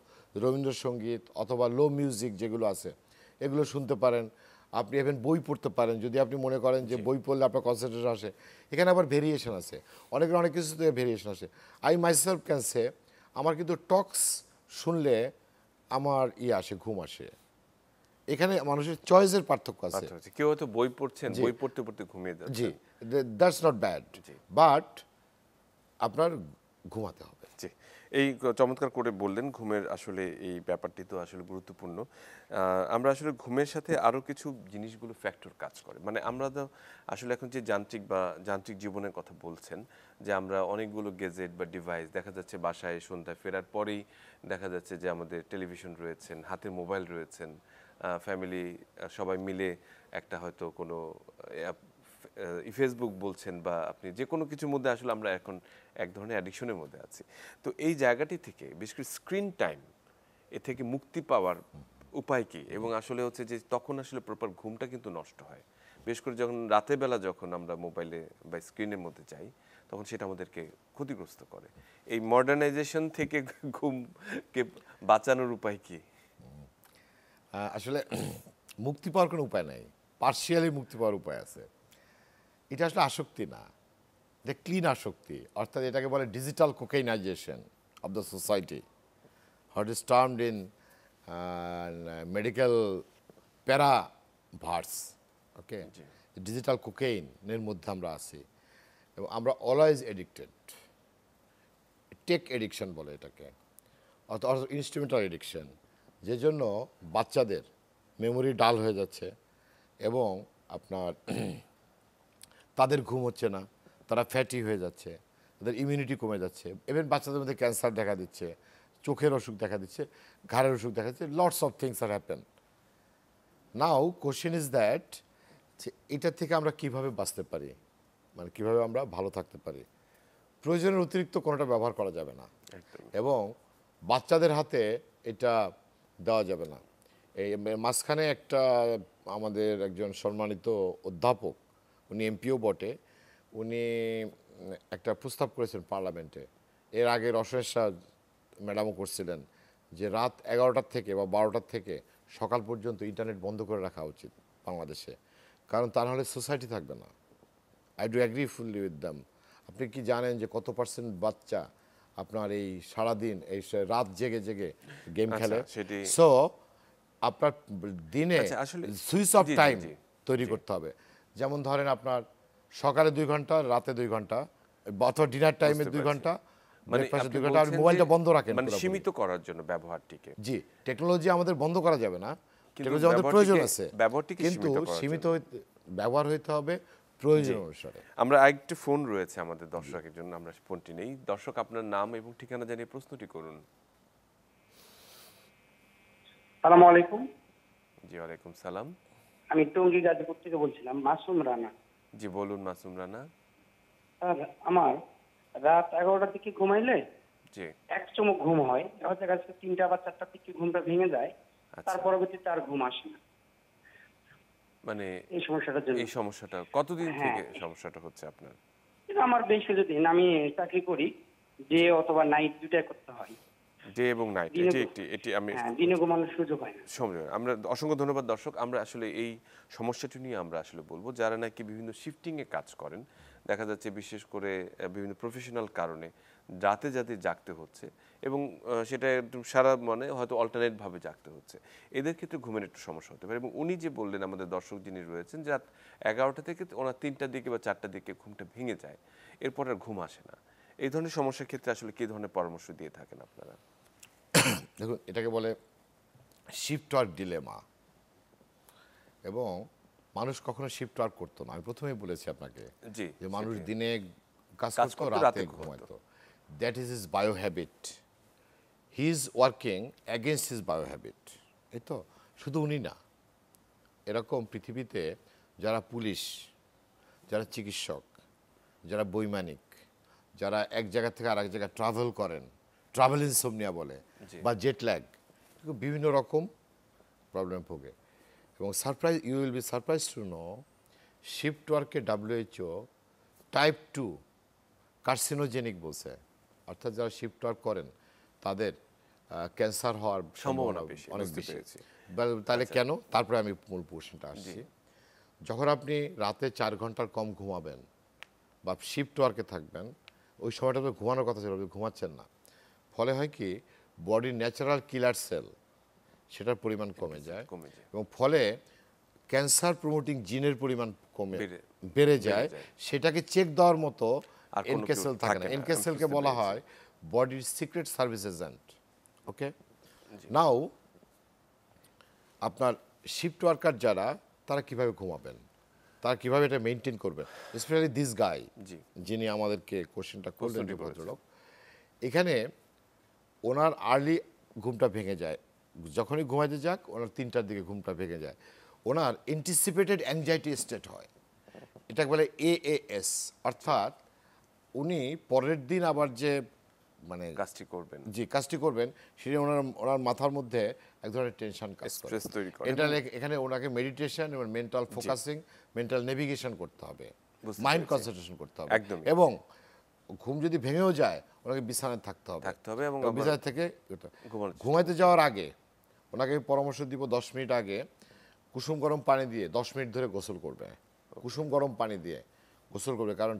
রবীন্দ্রসঙ্গীত অথবা লো মিউজিক যেগুলো আছে এগুলো শুনতে পারেন আপনি এভেন বই পড়তে পারেন যদি আপনি মনে করেন যে বই পড়লে আপনার কনসেন্ট্রেশন আসে এখানে আবার ভেরিয়েশন আছে অনেকের অনেক কিছু থেকে ভেরিয়েশন আসে আই মাইসেলফ ক্যান সে আমার কিন্তু টক্স শুনলে আমার ই আসে ঘুম আসে এখানে মানুষের চয়েসের পার্থক্য আছে আচ্ছা, আচ্ছা। কেউ হয়তো বই পড়ছেন বই পড়তে পড়তে ঘুমিয়ে যাচ্ছে জি দ্যাটস নট ব্যাড বাট আপনার ঘুমাতে হবে জি এই চমৎকার করে বললেন ঘুমের আসলে এই ব্যাপারটি তো আসলে গুরুত্বপূর্ণ আমরা আসলে ঘুমের সাথে আরও কিছু জিনিসগুলো ফ্যাক্টর কাজ করে মানে আমরা তো আসলে এখন যে যান্ত্রিক বা যান্ত্রিক জীবনের কথা বলছেন যে আমরা অনেকগুলো গেজেট বা ডিভাইস দেখা যাচ্ছে বাসায় সন্ধ্যায় ফেরার পরেই দেখা যাচ্ছে যে আমাদের টেলিভিশন রয়েছেন হাতে মোবাইল রয়েছেন ফ্যামিলি সবাই মিলে একটা হয়তো কোনো ফেসবুক বলছেন বা আপনি যে কোনো কিছুর মধ্যে আসলে আমরা এখন এক ধরনের অ্যাডিকশনের মধ্যে আছি তো এই জায়গাটি থেকে বিশেষ করে স্ক্রিন টাইম এ থেকে মুক্তি পাওয়ার উপায় কি এবং আসলে হচ্ছে যে তখন আসলে প্রপার ঘুমটা কিন্তু নষ্ট হয় বিশেষ করে যখন রাতের বেলা যখন আমরা মোবাইলে বা স্ক্রিনের মধ্যে যাই তখন সেটা আমাদেরকে ক্ষতিগ্রস্ত করে এই মডার্নাইজেশন থেকে ঘুমকে বাঁচানোর উপায় কি আসলে মুক্তি পাওয়ার কোনো উপায় নাই পার্সিয়ালি মুক্তি পাওয়ার উপায় আছে এটা আসলে আসক্তি না যে ক্লিন আসক্তি অর্থাৎ এটাকে বলে digital cocainization of the society what is termed in medical para verse okay digital কোকেইনের মধ্যে আমরা আছি এবং আমরা অলওয়েজ এডিক্টেড টেক এডিকশন বলে এটাকে অর্থাৎ ইনস্ট্রুমেন্টাল এডিকশন যে জন্য বাচ্চাদের মেমোরি ডাল হয়ে যাচ্ছে এবং আপনার তাদের ঘুম হচ্ছে না তারা ফ্যাটি হয়ে যাচ্ছে তাদের ইমিউনিটি কমে যাচ্ছে ইভেন বাচ্চাদের মধ্যে ক্যান্সার দেখা দিচ্ছে চোখের অসুখ দেখা দিচ্ছে ঘাড়ের অসুখ দেখা দিচ্ছে lots of things are happen now question is that যে এটা থেকে আমরা কিভাবে বাঁচতে পারি মানে কিভাবে আমরা ভালো থাকতে পারি প্রয়োজনের অতিরিক্ত কোনোটা ব্যবহার করা যাবে না এবং বাচ্চাদের হাতে এটা দেওয়া যাবে না এই মাঝখানে একটা আমাদের একজন সম্মানিত অধ্যাপক উনি এমপিও বটে উনি একটা প্রস্তাব করেছেন পার্লামেন্টে এর আগে রসনের শাহ ম্যাডামও করছিলেন যে রাত এগারোটার থেকে বা বারোটার থেকে সকাল পর্যন্ত ইন্টারনেট বন্ধ করে রাখা উচিত বাংলাদেশে কারণ তা নাহলে সোসাইটি থাকবে না I do agree fully with them আপনি কি জানেন যে কত পার্সেন্ট বাচ্চা আপনার এই সারাদিন এই রাত জেগে জেগে গেম আচ্ছা, খেলে সো আপনার দিনে সুইচ অফ টাইম তৈরি করতে হবে যেমন ধরেন আপনার সকালে দুই ঘন্টা রাতে দুই ঘন্টা অথবা ডিনার টাইমে মানে দুই ঘন্টা মানে দুই ঘন্টা মোবাইলটা বন্ধ রাখেন মানে সীমিত করার জন্য ব্যবহারটিকে জি টেকনোলজি আমাদের বন্ধ করা যাবে না টেকনোলজি আমাদের প্রয়োজন আছে কিন্তু সীমিত ব্যবহার হইতে হবে প্রয়োজন অনুসারে আমরা আরেকটি ফোন রয়েছে আমাদের দর্শকের জন্য আমরা ফোনটি নেই দর্শক আপনার নাম এবং ঠিকানা জানিয়ে প্রশ্নটি করুন সালাম আলাইকুম জি ওয়ালাইকুম সালাম আমি গাজীপুর থেকে বলছিলাম মাসুম রানা জি বলুন মাসুম রানা আমার রাত এগারোটার দিকে ঘুমাইলে জি এক চমক ঘুম হয় তিনটা বা চারটার দিকে ঘুমটা ভেঙে যায় আচ্ছা। তার পরবর্তীতে আর ঘুম আসে না মানে এই সমস্যাটার জন্য এই সমস্যাটা কতদিন হ্যাঁ। থেকে সমস্যাটা হচ্ছে আপনার আমার বেশ কিছুদিন আমি চাকরি করি যে অথবা নাইট দুটাই করতে হয় ডে এবং নাইট এটি একটি এটি আমি দিনে হ্যাঁ, ঘুমানোর সুযোগ হয় সময় আমরা অসংখ্য ধন্যবাদ দর্শক আমরা আসলে এই সমস্যাটি নিয়ে আমরা আসলে বলবো যারা নাকি বিভিন্ন শিফটিংয়ে কাজ করেন দেখা যাচ্ছে বিশেষ করে বিভিন্ন প্রফেশনাল কারণে রাতে যাতে জাগতে হচ্ছে এবং সেটা সারা মানে হয়তো অল্টারনেটভাবে জাগতে হচ্ছে এদের ক্ষেত্রে ঘুমের একটু সমস্যা হতে পারে এবং উনি যে বললেন আমাদের দর্শক যিনি রয়েছেন যে রাত এগারোটা থেকে ওনার তিনটার দিকে বা চারটার দিকে ঘুমটা ভেঙে যায় এরপর আর ঘুম আসে না এই ধরনের সমস্যার ক্ষেত্রে আসলে কী ধরনের পরামর্শ দিয়ে থাকেন আপনারা দেখুন এটাকে বলে শিফট ওয়ার্ক ডিলেমা এবং মানুষ কখনো শিফট ওয়ার্ক করতো না আমি প্রথমেই বলেছি আপনাকে যে মানুষ দিনে কাজ করতো রাতে ঘুমাইত that is is bio habit he is working against his bio habit এই তো শুধু উনি না এরকম পৃথিবীতে যারা পুলিশ যারা চিকিৎসক যারা বৈমানিক যারা এক জায়গা থেকে আরেক জায়গায় ট্রাভেল করেন ট্রাভেল ইনসোমনিয়া বলে বা জেট ল্যাগ বিভিন্ন রকম প্রবলেম ভোগে এবং surprise you will be surprise to know shift ওয়ার্কে ডাব্লিউএইচও টাইপ টু কার্সিনোজেনিক বলছে অর্থাৎ যারা শিফট ওয়ার্ক করেন তাদের ক্যান্সার হওয়ার সম্ভাবনা অনেক বেশি তাহলে আচ্ছা। কেন তারপরে আমি মূল পোর্শনটা আসছি যখন আপনি রাতে চার ঘন্টার কম ঘুমাবেন বা শিফট ওয়ার্কে থাকবেন ওই সময়টা তো ঘুমানোর কথা ছিল ঘুমাচ্ছেন না ফলে হয় কি বডির ন্যাচারাল কিলার সেল সেটার পরিমাণ কমে যায় এবং ফলে ক্যান্সার প্রমোটিং জিনের পরিমাণ কমে বেড়ে যায় সেটাকে চেক দেওয়ার মতো এনকে সেল থাকে না এনকে সেলকে বলা হয় বডির secret service agent okay now আপনার শিফট ওয়ার্কার যারা তারা কিভাবে ঘুমাবেন তারা কিভাবে এটা মেনটেন করবেন স্পেশালি দিস গাই যিনি আমাদেরকে কোশ্চেনটা করলেন এখানে ওনার আর্লি ঘুমটা ভেঙে যায় যখনই ঘুমাইতে যাক ওনার তিনটার দিকে ঘুমটা ভেঙে যায় ওনার এন্টিসিপেটেড অ্যাংজাইটি স্টেট হয় এটাকে বলে এ এস অর্থাৎ উনি পরের দিন আবার যে মানে কাজটি করবেন জি কাজটি করবেন সেটি ওনার ওনার মাথার মধ্যে এক ধরনের টেনশন কাজ তৈরি করে এটা এখানে ওনাকে মেডিটেশন এবং মেন্টাল ফোকাসিং মেন্টাল নেভিগেশন করতে হবে মাইন্ড কনসেন্ট্রেশন করতে হবে একদম এবং ঘুম যদি ভেঙেও যায় ওনাকে বিছানায় থাকতে হবে থাকতে হবে এবং বিছানা থেকে ঘুমাইতে যাওয়ার আগে ওনাকে আমি পরামর্শ দিব দশ মিনিট আগে কুসুম গরম পানি দিয়ে দশ মিনিট ধরে গোসল করবে কুসুম গরম পানি দিয়ে গোসল করবে কারণ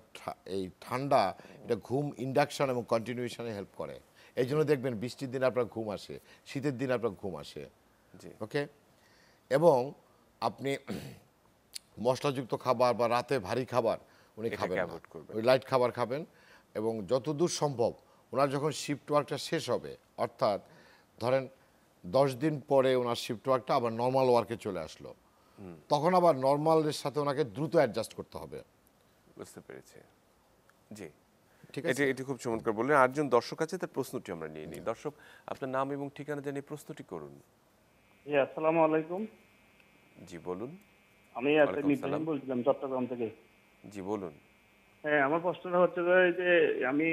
এই ঠান্ডা এটা ঘুম ইন্ডাকশন এবং কন্টিনিউশনে হেল্প করে এই জন্য দেখবেন বৃষ্টির দিন আপনার ঘুম আসে শীতের দিন আপনার ঘুম আসে ওকে এবং আপনি মশলাযুক্ত খাবার বা রাতে ভারী খাবার উনি খাবেন লাইট খাবার খাবেন এবং যতদূর সম্ভব ওনার যখন শিফট ওয়ার্কটা শেষ হবে অর্থাৎ ধরেন দশ দিন পরে ওনার শিফট ওয়ার্কটা আবার নর্মাল ওয়ার্কে চলে আসলো তখন আবার নর্মালের সাথে ওনাকে দ্রুত অ্যাডজাস্ট করতে হবে বুঝতে পেরেছি জি ঠিক আছে এটি খুব চমৎকার বললেন আটজন দর্শক আছে তার প্রশ্নটি আমরা নিয়ে নিই দর্শক আপনার নাম এবং ঠিকানা জানিয়ে প্রশ্নটি করুন আসসালামু আলাইকুম জি বলুন আমি আসলে বলছিলাম চট্টগ্রাম থেকে জি বলুন হ্যাঁ আমার প্রশ্নটা হচ্ছে যে আমি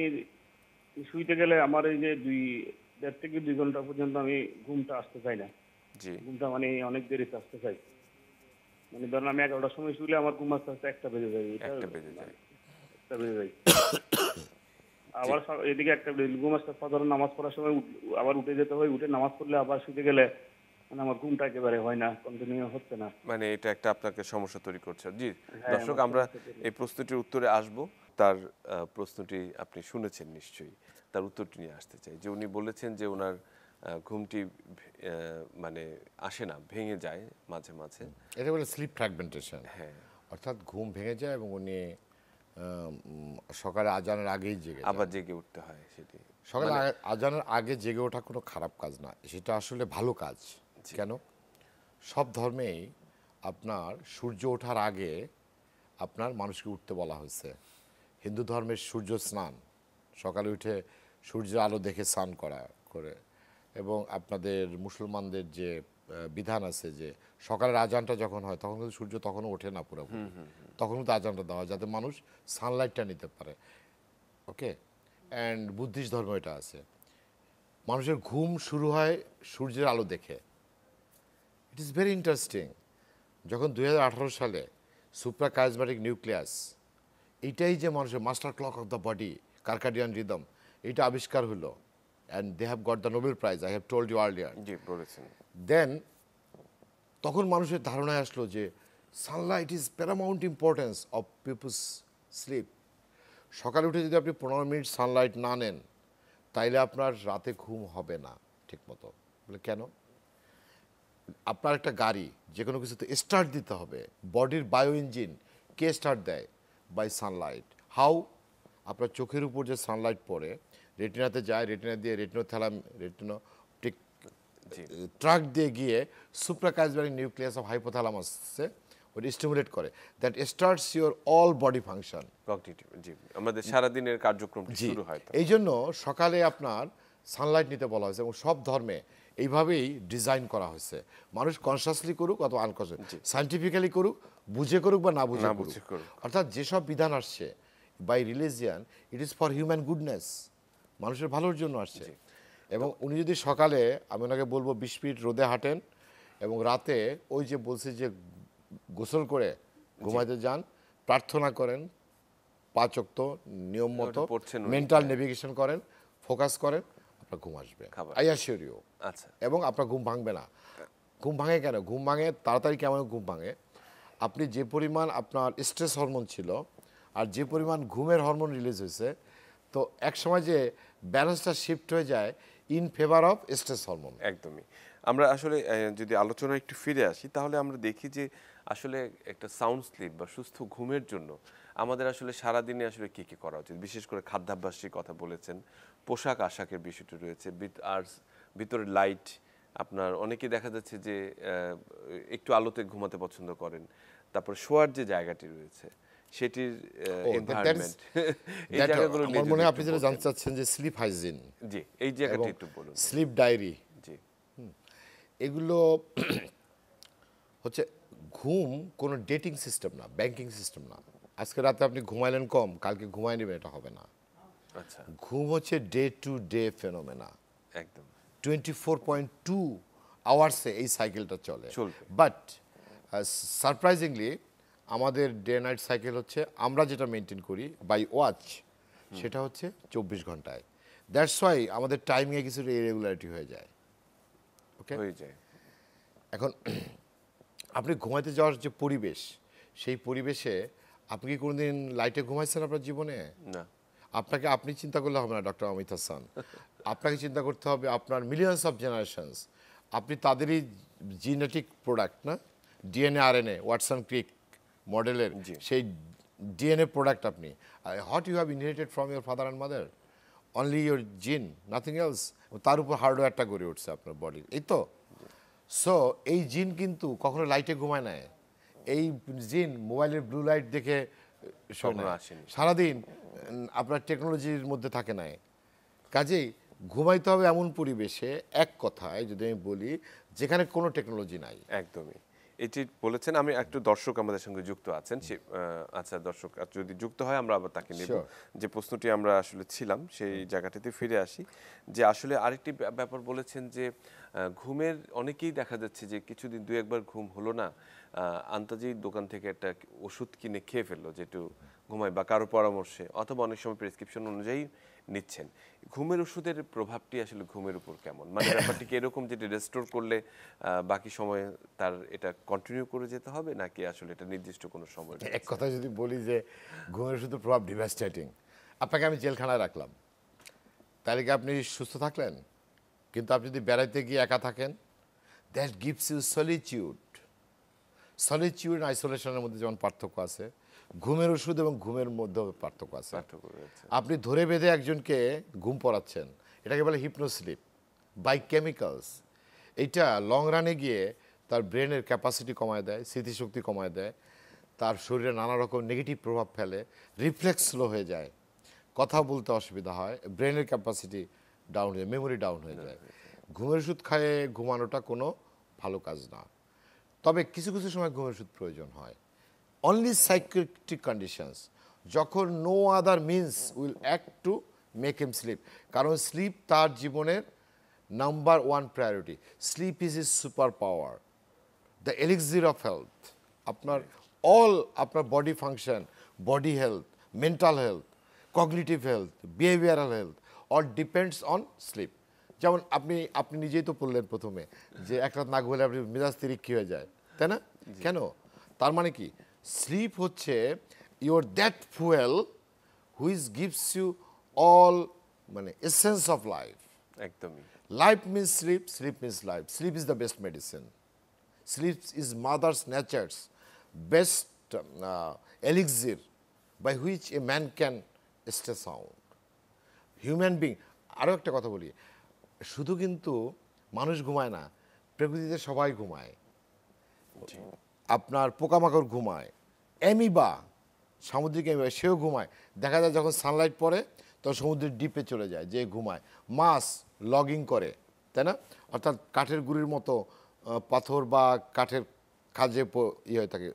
শুইতে গেলে আমার এই যে দুই দেড় থেকে দুই ঘন্টা পর্যন্ত আমি ঘুমটা আসতে চাই না ঘুমটা মানে অনেক দেরিতে আসতে চাই মানে ধরেন আমি এগারোটার সময় শুলে আমার ঘুম আসতে আসতে একটা বেজে যায় একটা বেজে যায় একটা বেজে যায় আবার এদিকে একটা ঘুম আসতে সাধারণ নামাজ পড়ার সময় আবার উঠে যেতে হয় উঠে নামাজ পড়লে আবার শুতে গেলে মানে আমার ঘুমটা একেবারে হয় না কন্টিনিউ হচ্ছে না মানে এটা একটা আপনাকে সমস্যা তৈরি করছে জি হ্যাঁ, দর্শক আমরা এই প্রশ্নটির উত্তরে আসব তার প্রশ্নটি আপনি শুনেছেন নিশ্চয়ই তার উত্তরটি নিয়ে আসতে চাই যে উনি বলেছেন যে ওনার ঘুমটি মানে আসে না ভেঙে যায় মাঝে মাঝে এটা বলে স্লিপ ফ্র্যাগমেন্টেশন হ্যাঁ অর্থাৎ ঘুম ভেঙে যায় এবং উনি সকালে আজানের আগেই জেগে আবার জেগে উঠতে হয় সেটি সকালে মানে আজানের আগে জেগে ওঠা কোনো খারাপ কাজ না সেটা আসলে ভালো কাজ কেন সব ধর্মেই আপনার সূর্য ওঠার আগে আপনার মানুষকে উঠতে বলা হয়েছে হিন্দু ধর্মের সূর্য স্নান সকালে উঠে সূর্যের আলো দেখে স্নান করা করে এবং আপনাদের মুসলমানদের যে বিধান আছে যে সকালের আজানটা যখন হয় তখন কিন্তু সূর্য তখনও ওঠে না পুরোপুরি তখন কিন্তু আজানটা দেওয়া হয় যাতে মানুষ সানলাইটটা নিতে পারে ওকে অ্যান্ড বুদ্ধিস্ট ধর্ম এটা আছে মানুষের ঘুম শুরু হয় সূর্যের আলো দেখে ইট ইজ ভেরি ইন্টারেস্টিং যখন দু সালে সুপ্রা কাজমেটিক নিউক্লিয়াস এইটাই যে মানুষের master clock of the body circadian rhythm এটা আবিষ্কার হলো and they have got the Nobel prize I have told you earlier then তখন মানুষের ধারণায় আসলো যে sunlight is paramount importance of people's sleep সকালে উঠে যদি আপনি পনেরো মিনিট সানলাইট না নেন তাইলে আপনার রাতে ঘুম হবে না ঠিকমতো বলে কেন আপনার একটা গাড়ি যে কোনো কিছুতে স্টার্ট দিতে হবে বডির বায়ো ইঞ্জিন কে স্টার্ট দেয় বাই সানলাইট হাউ আপনার চোখের উপর যে সানলাইট পড়ে রেটিনাতে যায় রেটিনা দিয়ে রেটিনো থ্যালাম রেটিনো টিক ট্রাক দিয়ে গিয়ে সুপ্রাকাইজবারিক নিউক্লিয়াস অফ হাইপোথ্যালামাসে ওটা স্টিমুলেট করে that starts your all body function আমাদের সারাদিনের কার্যক্রম শুরু হয় এই জন্য সকালে আপনার সানলাইট নিতে বলা হয়েছে এবং সব ধর্মে এইভাবেই ডিজাইন করা হয়েছে মানুষ কনসাসলি করুক অথবা আনকনসিয়াস সাইন্টিফিক্যালি করুক বুঝে করুক বা না বুঝে করুক অর্থাৎ যেসব বিধান আসছে by religion it is for human goodness মানুষের ভালোর জন্য আসছে এবং উনি যদি সকালে আমি ওনাকে বলবো বিশ মিনিট রোদে হাঁটেন এবং রাতে ওই যে বলছে যে গোসল করে ঘুমাইতে যান প্রার্থনা করেন পাচক্ত নিয়ম মতো মেন্টাল হ্যাঁ। নেভিগেশন করেন ফোকাস করেন আপনার ঘুম আসবে আই অ্যাসিওর ইউ আচ্ছা এবং আপনার ঘুম ভাঙবে না ঘুম ভাঙে কেন ঘুম ভাঙে তাড়াতাড়ি কেমন ঘুম ভাঙে আপনি যে পরিমাণ আপনার স্ট্রেস হরমোন ছিল আর যে পরিমাণ ঘুমের হরমোন রিলিজ হয়েছে তো এক সময় যে ব্যালেন্সটা শিফট হয়ে যায় in favour of stress hormone একদমই আমরা আসলে যদি আলোচনা একটু ফিরে আসি তাহলে আমরা দেখি যে আসলে একটা সাউন্ড স্লিপ বা সুস্থ ঘুমের জন্য আমাদের আসলে সারাদিনে আসলে কী কী করা উচিত বিশেষ করে খাদ্যাভ্যাসের কথা বলেছেন পোশাক আশাকের বিষয়টি রয়েছে আর ভিতরে লাইট আপনার অনেকে দেখা যাচ্ছে যে একটু আলোতে ঘুমাতে পছন্দ করেন তারপর শোয়ার যে জায়গাটি রয়েছে সেটির oh, এনভায়রনমেন্ট মনে আপনি যেটা জানতে চাচ্ছেন যে স্লিপ হাইজিন জি এই জায়গাটি একটু বলুন স্লিপ ডায়েরি জি এগুলো হচ্ছে ঘুম কোনো ডেটিং সিস্টেম না ব্যাংকিং সিস্টেম না আজকে রাতে আপনি ঘুমাইলেন কম কালকে ঘুমাই নেবেন এটা হবে না আচ্ছা। ঘুম হচ্ছে ডে টু ডে ফেনোমেনা একদম টোয়েন্টি ফোর পয়েন্ট টু আওয়ার্সে এই সাইকেলটা চলে বাট সারপ্রাইজিংলি আমাদের ডে নাইট সাইকেল হচ্ছে আমরা যেটা মেনটেন করি বাই ওয়াচ সেটা হচ্ছে চব্বিশ ঘন্টায় দ্যাটস ওয়াই আমাদের টাইমিংয়ে কিছু ইরেগুলারিটি হয়ে যায় ওকে হয়ে যায় এখন আপনি ঘুমাইতে যাওয়ার যে পরিবেশ সেই পরিবেশে আপনি কি কোনোদিন লাইটে ঘুমাইছেন আপনার জীবনে না আপনাকে আপনি চিন্তা করলে হবে না ডক্টর অমিত হাসান আপনাকে চিন্তা করতে হবে আপনার মিলিয়ন্স অফ জেনারেশনস আপনি তাদেরই জিনেটিক প্রোডাক্ট না ডিএনএ আরএনএ ওয়াটসন ক্রিক মডেলের সেই ডিএনএ প্রোডাক্ট আপনি what you have inherited from your father and mother only your gene nothing else তার উপর হার্ডওয়্যারটা গড়ে উঠছে আপনার বডির এই তো সো এই জিন কিন্তু কখনো লাইটে ঘুমায় নেয় এই জিন মোবাইলের ব্লু লাইট দেখে সারাদিন আপনার টেকনোলজির মধ্যে থাকে না কাজেই ঘুমাইতে হবে এমন পরিবেশে এক কথায় যদি আমি বলি যেখানে কোনো টেকনোলজি নাই একদমই এটি বলেছেন আমি একটু দর্শক আমাদের সঙ্গে যুক্ত আছেন সে আচ্ছা দর্শক যদি যুক্ত হয় আমরা আবার তাকে নেব যে প্রশ্নটি আমরা আসলে ছিলাম সেই জায়গাটিতে ফিরে আসি যে আসলে আরেকটি ব্যাপার বলেছেন যে ঘুমের অনেকেই দেখা যাচ্ছে যে কিছুদিন দু একবার ঘুম হলো না আন্তাজি দোকান থেকে একটা ওষুধ কিনে খেয়ে ফেললো যেটু ঘুমায় বা কারো পরামর্শে অথবা অনেক সময় প্রেসক্রিপশন অনুযায়ী নিচ্ছেন ঘুমের ওষুধের প্রভাবটি আসলে ঘুমের উপর কেমন মানে ব্যাপারটিকে এরকম যেটা রেস্টোর করলে বাকি সময়ে তার এটা কন্টিনিউ করে যেতে হবে নাকি আসলে এটা নির্দিষ্ট কোনো সময় এক কথা যদি বলি যে ঘুমের ওষুধের প্রভাব ডিভাস্টেটিং আপনাকে আমি জেলখানায় রাখলাম তাহলে কি আপনি সুস্থ থাকলেন কিন্তু আপনি যদি বেড়াইতে গিয়ে একা থাকেন that gives you solitude solitude আইসোলেশনের মধ্যে যেমন পার্থক্য আছে ঘুমের ওষুধ এবং ঘুমের মধ্যে পার্থক্য আছে আপনি ধরে বেঁধে একজনকে ঘুম পড়াচ্ছেন এটাকে বলে হিপনোস্লিপ বাই কেমিক্যালস এইটা লং রানে গিয়ে তার ব্রেনের ক্যাপাসিটি কমায় দেয় স্মৃতিশক্তি কমায় দেয় তার শরীরে নানা রকম নেগেটিভ প্রভাব ফেলে রিফ্লেক্স স্লো হয়ে যায় কথা বলতে অসুবিধা হয় ব্রেনের ক্যাপাসিটি ডাউন হয়ে মেমোরি ডাউন হয়ে যায় ঘুমের ওষুধ খায়ে ঘুমানোটা কোনো ভালো কাজ না তবে কিছু কিছু সময় ঘুমের ওষুধ প্রয়োজন হয় only psychiatric conditions যখন no other means will act to make him sleep কারণ স্লিপ তার জীবনের number one priority sleep is is super power the elixir of health আপনার অল আপনার body function body health mental health cognitive health behavioural health all depends on sleep যেমন আপনি আপনি নিজেই তো বললেন প্রথমে যে এক রাত না ঘুরে আপনি মেজাজ তিরিক্ষি হয়ে যায় তাই না কেন তার মানে কি স্লিপ হচ্ছে your that fuel which gives you all মানে এসেন্স অফ লাইফ একদমই life means sleep sleep means life sleep is the best medicine sleep is mother's nature's best elixir by which a man can stay sound human being আরও একটা কথা বলি শুধু কিন্তু মানুষ ঘুমায় না প্রকৃতিতে সবাই ঘুমায় আপনার পোকামাকড় ঘুমায় অ্যামিবা সামুদ্রিক অ্যামিবা সেও ঘুমায় দেখা যায় যখন সানলাইট পড়ে তখন সমুদ্রের ডিপে চলে যায় যে ঘুমায় মাছ লগিং করে তাই না অর্থাৎ কাঠের গুড়ির মতো পাথর বা কাঠের কাজে ইয়ে হয়ে থাকে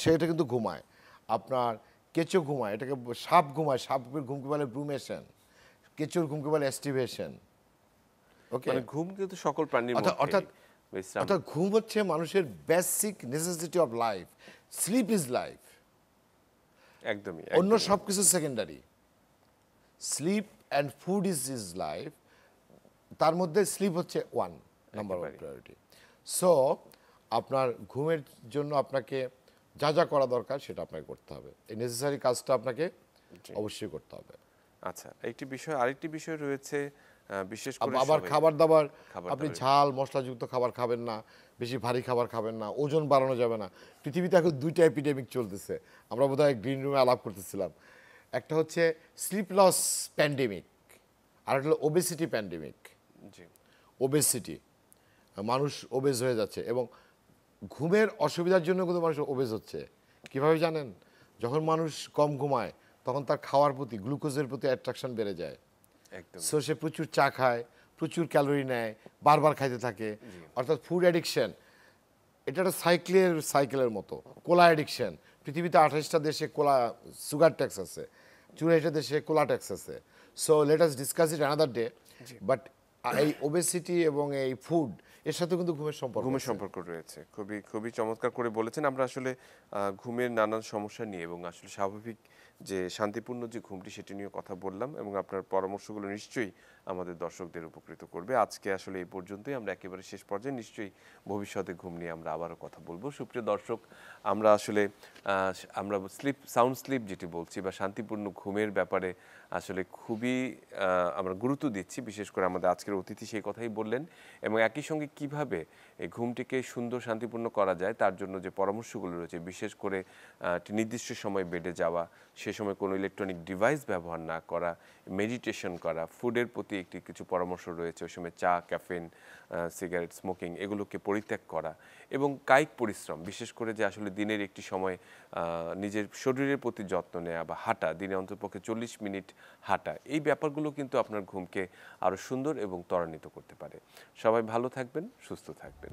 সেটা কিন্তু ঘুমায় আপনার কেঁচো ঘুমায় এটাকে সাপ ঘুমায় সাপের ঘুমকে বলে ব্রুমেশন কেঁচোর ঘুমকে বলে অ্যাস্টিভেশন ওকে ঘুম কিন্তু সকল প্রাণী অর্থাৎ অর্থাৎ ঘুম হচ্ছে মানুষের basic necessity of life sleep is life একদমই অন্য সব কিছু secondary sleep and food is is life তার মধ্যে স্লিপ হচ্ছে one number one priority so আপনার ঘুমের জন্য আপনাকে যা যা করা দরকার সেটা আপনাকে করতে হবে এই নেসেসারি কাজটা আপনাকে অবশ্যই করতে হবে আচ্ছা একটি বিষয় আরেকটি বিষয় রয়েছে বিশেষ করে আবার খাবার দাবার আপনি ঝাল মশলাযুক্ত খাবার খাবেন না বেশি ভারী খাবার খাবেন না ওজন বাড়ানো যাবে না পৃথিবীতে এখন দুইটা এপিডেমিক চলতেছে আমরা বোধহয় গ্রিন রুমে আলাপ করতেছিলাম একটা হচ্ছে স্লিপ লস প্যান্ডেমিক আর একটা হলো ওবেসিটি প্যান্ডেমিক জি ওবেসিটি মানুষ ওবেজ হয়ে যাচ্ছে এবং ঘুমের অসুবিধার জন্য কিন্তু মানুষ ওবেজ হচ্ছে কিভাবে জানেন যখন মানুষ কম ঘুমায় তখন তার খাওয়ার প্রতি গ্লুকোজের প্রতি অ্যাট্রাকশন বেড়ে যায় সো সে প্রচুর চা খায় প্রচুর ক্যালোরি নেয় বারবার খাইতে থাকে অর্থাৎ ফুড অ্যাডিকশন এটা একটা সাইকেলের সাইকেলের মতো কোলা অ্যাডিকশন পৃথিবীতে আঠাশটা দেশে কোলা সুগার ট্যাক্স আছে চুরাশিটা দেশে কোলা ট্যাক্স আছে so let us discuss it another day but এই ওবেসিটি এবং এই ফুড এর সাথে কিন্তু ঘুমের সম্পর্ক ঘুমের সম্পর্ক রয়েছে খুবই খুবই চমৎকার করে বলেছেন আমরা আসলে ঘুমের নানান সমস্যা নিয়ে এবং আসলে স্বাভাবিক যে শান্তিপূর্ণ যে ঘুমটি সেটি নিয়ে কথা বললাম এবং আপনার পরামর্শগুলো নিশ্চয়ই আমাদের দর্শকদের উপকৃত করবে আজকে আসলে এই পর্যন্তই আমরা একেবারে শেষ পর্যায়ে নিশ্চয়ই ভবিষ্যতে ঘুম নিয়ে আমরা আবারও কথা বলবো সুপ্রিয় দর্শক আমরা আসলে আমরা স্লিপ সাউন্ড স্লিপ যেটি বলছি বা শান্তিপূর্ণ ঘুমের ব্যাপারে আসলে খুবই আমরা গুরুত্ব দিচ্ছি বিশেষ করে আমাদের আজকের অতিথি সেই কথাই বললেন এবং একই সঙ্গে কিভাবে এই ঘুমটিকে সুন্দর শান্তিপূর্ণ করা যায় তার জন্য যে পরামর্শগুলো রয়েছে বিশেষ করে নির্দিষ্ট সময় বেডে যাওয়া সে সময় কোনো ইলেকট্রনিক ডিভাইস ব্যবহার না করা মেডিটেশন করা ফুডের প্রতি একটি কিছু পরামর্শ রয়েছে ওই সময় চা ক্যাফেন সিগারেট স্মোকিং এগুলোকে পরিত্যাগ করা এবং কায়িক পরিশ্রম বিশেষ করে যে আসলে দিনের একটি সময় নিজের শরীরের প্রতি যত্ন নেওয়া বা হাঁটা দিনে অন্তপক্ষে চল্লিশ মিনিট হাঁটা এই ব্যাপারগুলো কিন্তু আপনার ঘুমকে আরও সুন্দর এবং ত্বরান্বিত করতে পারে সবাই ভালো থাকবেন সুস্থ থাকবেন